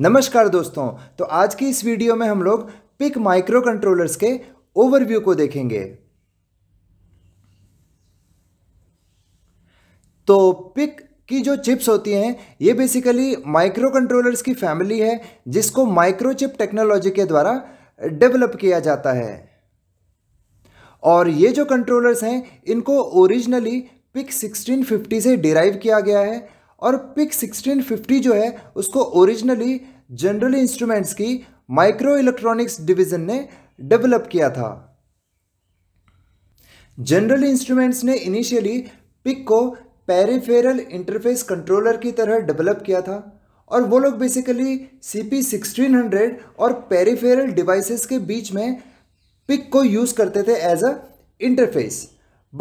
नमस्कार दोस्तों तो आज की इस वीडियो में हम लोग पिक माइक्रो कंट्रोलर्स के ओवरव्यू को देखेंगे तो पिक की जो चिप्स होती हैं ये बेसिकली माइक्रो कंट्रोलर्स की फैमिली है जिसको माइक्रोचिप टेक्नोलॉजी के द्वारा डेवलप किया जाता है और ये जो कंट्रोलर्स हैं इनको ओरिजिनली पिक 1650 से डिराइव किया गया है और पिक 1650 जो है उसको ओरिजिनली जनरल इंस्ट्रूमेंट्स की माइक्रो इलेक्ट्रॉनिक्स डिवीज़न ने डेवलप किया था जनरल इंस्ट्रूमेंट्स ने इनिशियली पिक को पेरिफेरल इंटरफेस कंट्रोलर की तरह डेवलप किया था और वो लोग basically C P sixteen hundred और पेरिफेरल डिवाइसेस के बीच में पिक को यूज़ करते थे as a interface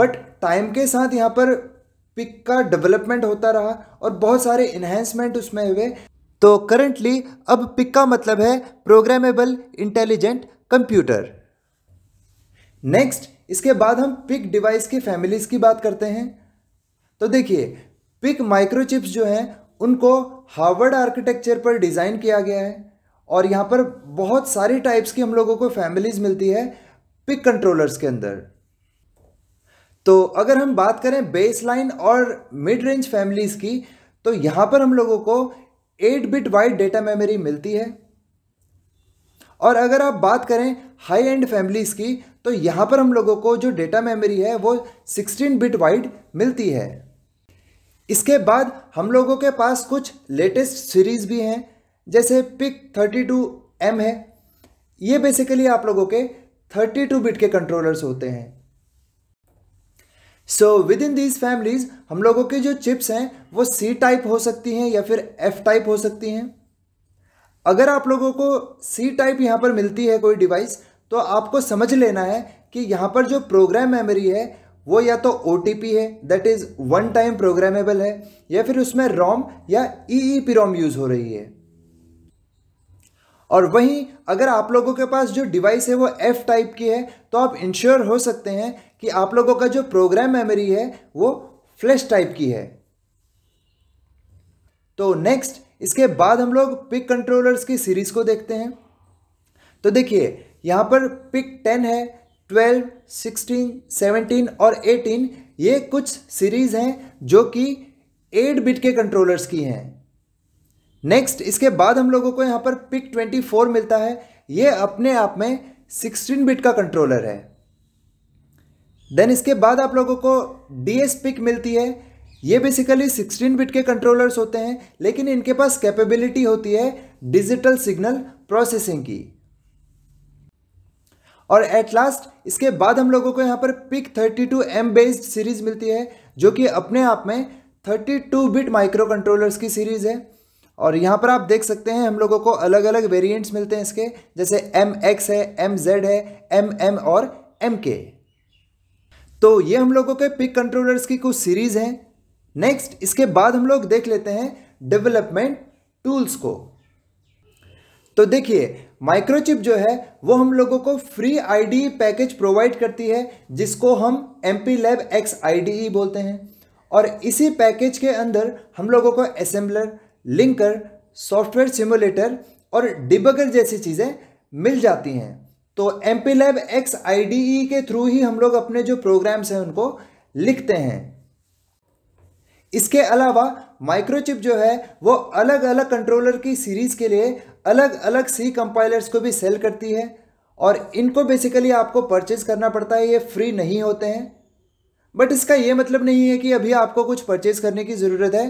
but time के साथ यहाँ पर पिक का डेवलपमेंट होता रहा और बहुत सारे इन्हेंसमेंट उसमें हुए तो करंटली अब पिक का मतलब है प्रोग्रामेबल इंटेलिजेंट कंप्यूटर नेक्स्ट इसके बाद हम पिक डिवाइस की फैमिलीज की बात करते हैं तो देखिए पिक माइक्रोचिप्स जो हैं उनको हार्वर्ड आर्किटेक्चर पर डिज़ाइन किया गया है और यहाँ पर बहुत सारी टाइप्स की हम लोगों को फैमिलीज मिलती है पिक कंट्रोलर्स के अंदर तो अगर हम बात करें बेस लाइन और मिड रेंज फैमिलीज़ की तो यहाँ पर हम लोगों को 8 बिट वाइड डेटा मेमोरी मिलती है और अगर आप बात करें हाई एंड फैमिलीज़ की तो यहाँ पर हम लोगों को जो डेटा मेमोरी है वो 16 बिट वाइड मिलती है इसके बाद हम लोगों के पास कुछ लेटेस्ट सीरीज़ भी हैं जैसे पिक एम है ये बेसिकली आप लोगों के 32 बिट के कंट्रोलर्स होते हैं so within these families हम लोगों के जो चिप्स हैं वो सी टाइप हो सकती हैं या फिर एफ टाइप हो सकती हैं अगर आप लोगों को सी टाइप यहाँ पर मिलती है कोई डिवाइस तो आपको समझ लेना है कि यहाँ पर जो प्रोग्राम मेमोरी है वो या तो ओ है that is one time programmable है या फिर उसमें रोम या ई ई पी रोम यूज़ हो रही है और वहीं अगर आप लोगों के पास जो डिवाइस है वो एफ़ टाइप की है तो आप इंश्योर हो सकते हैं कि आप लोगों का जो प्रोग्राम मेमोरी है वो फ्लैश टाइप की है तो नेक्स्ट इसके बाद हम लोग पिक कंट्रोलर्स की सीरीज़ को देखते हैं तो देखिए यहाँ पर पिक टेन है ट्वेल्व सिक्सटीन सेवनटीन और एटीन ये कुछ सीरीज़ हैं जो कि एट बिट के कंट्रोलर्स की हैं नेक्स्ट इसके बाद हम लोगों को यहाँ पर पिक 24 मिलता है ये अपने आप में 16 बिट का कंट्रोलर है देन इसके बाद आप लोगों को डी एस पिक मिलती है ये बेसिकली 16 बिट के कंट्रोलर्स होते हैं लेकिन इनके पास कैपेबिलिटी होती है डिजिटल सिग्नल प्रोसेसिंग की और एट लास्ट इसके बाद हम लोगों को यहाँ पर PIC 32 two M based series मिलती है जो कि अपने आप में 32 बिट माइक्रो कंट्रोलर्स की सीरीज़ है और यहाँ पर आप देख सकते हैं हम लोगों को अलग अलग वेरिएंट्स मिलते हैं इसके जैसे एम एक्स है एम जेड है एम एम और एम के तो ये हम लोगों के पिक कंट्रोलर्स की कुछ सीरीज़ हैं नेक्स्ट इसके बाद हम लोग देख लेते हैं डेवलपमेंट टूल्स को तो देखिए माइक्रोचिप जो है वो हम लोगों को फ्री आई पैकेज प्रोवाइड करती है जिसको हम M P lab X I बोलते हैं और इसी पैकेज के अंदर हम लोगों को असेंबलर लिंकर सॉफ्टवेयर सिमुलेटर और डिबगर जैसी चीज़ें मिल जाती हैं तो M P lab X I के थ्रू ही हम लोग अपने जो प्रोग्राम्स हैं उनको लिखते हैं इसके अलावा माइक्रोचिप जो है वो अलग अलग कंट्रोलर की सीरीज़ के लिए अलग अलग सी कंपाइलर्स को भी सेल करती है और इनको बेसिकली आपको परचेज करना पड़ता है ये फ्री नहीं होते हैं बट इसका ये मतलब नहीं है कि अभी आपको कुछ परचेज करने की ज़रूरत है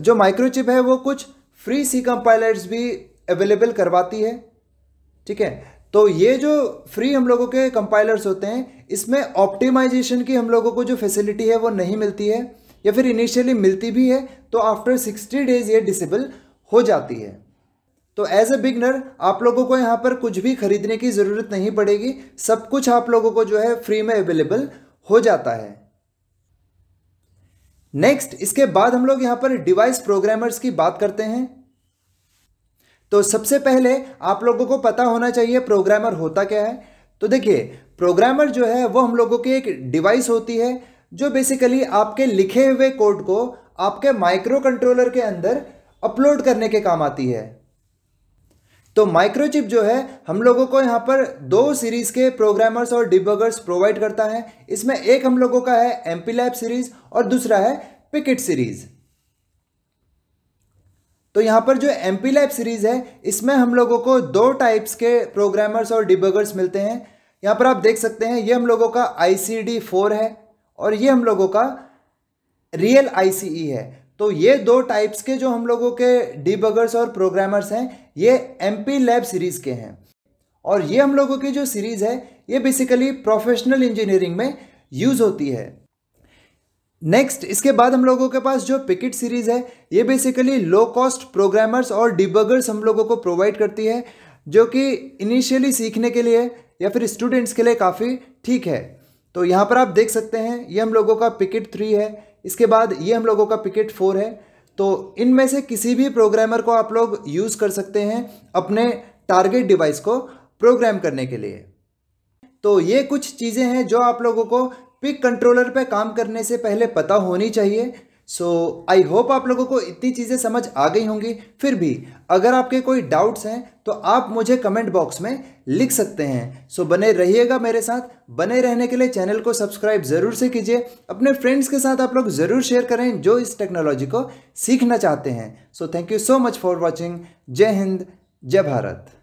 जो माइक्रोचिप है वो कुछ फ्री सी कंपाइलर्स भी अवेलेबल करवाती है ठीक है तो ये जो फ्री हम लोगों के कंपाइलर्स होते हैं इसमें ऑप्टिमाइजेशन की हम लोगों को जो फैसिलिटी है वो नहीं मिलती है या फिर इनिशियली मिलती भी है तो आफ्टर सिक्सटी डेज ये डिसेबल हो जाती है तो एज ए बिगनर आप लोगों को यहाँ पर कुछ भी खरीदने की ज़रूरत नहीं पड़ेगी सब कुछ आप लोगों को जो है फ्री में अवेलेबल हो जाता है नेक्स्ट इसके बाद हम लोग यहां पर डिवाइस प्रोग्रामर्स की बात करते हैं तो सबसे पहले आप लोगों को पता होना चाहिए प्रोग्रामर होता क्या है तो देखिए प्रोग्रामर जो है वो हम लोगों की एक डिवाइस होती है जो बेसिकली आपके लिखे हुए कोड को आपके माइक्रो कंट्रोलर के अंदर अपलोड करने के काम आती है तो माइक्रोचिप जो है हम लोगों को यहाँ पर दो सीरीज़ के प्रोग्रामर्स और डिबर्गर्स प्रोवाइड करता है इसमें एक हम लोगों का है एमपी लैब सीरीज़ और दूसरा है पिकेट सीरीज़ तो यहाँ पर जो एम पी लैब सीरीज़ है इसमें हम लोगों को दो टाइप्स के प्रोग्रामर्स और डिबर्गर्स मिलते हैं यहाँ पर आप देख सकते हैं ये हम लोगों का आई सी डी फोर है और ये हम लोगों का रियल आई सी ई है तो ये दो टाइप्स के जो हम लोगों के डिबगर्स और प्रोग्रामर्स हैं ये एम पी लैब सीरीज़ के हैं और ये हम लोगों की जो सीरीज़ है ये बेसिकली प्रोफेशनल इंजीनियरिंग में यूज़ होती है नेक्स्ट इसके बाद हम लोगों के पास जो पिकेट सीरीज़ है ये बेसिकली लो कॉस्ट प्रोग्रामर्स और डिबगर्स हम लोगों को प्रोवाइड करती है जो कि इनिशियली सीखने के लिए या फिर स्टूडेंट्स के लिए काफ़ी ठीक है तो यहाँ पर आप देख सकते हैं ये हम लोगों का पिकेट थ्री है इसके बाद ये हम लोगों का पिकेट फोर है तो इनमें से किसी भी प्रोग्रामर को आप लोग यूज़ कर सकते हैं अपने टारगेट डिवाइस को प्रोग्राम करने के लिए तो ये कुछ चीज़ें हैं जो आप लोगों को पिक कंट्रोलर पे काम करने से पहले पता होनी चाहिए सो आई होप आप लोगों को इतनी चीज़ें समझ आ गई होंगी फिर भी अगर आपके कोई डाउट्स हैं तो आप मुझे कमेंट बॉक्स में लिख सकते हैं सो so, बने रहिएगा मेरे साथ बने रहने के लिए चैनल को सब्सक्राइब ज़रूर से कीजिए अपने फ्रेंड्स के साथ आप लोग ज़रूर शेयर करें जो इस टेक्नोलॉजी को सीखना चाहते हैं so thank you so much for watching जय हिंद जय भारत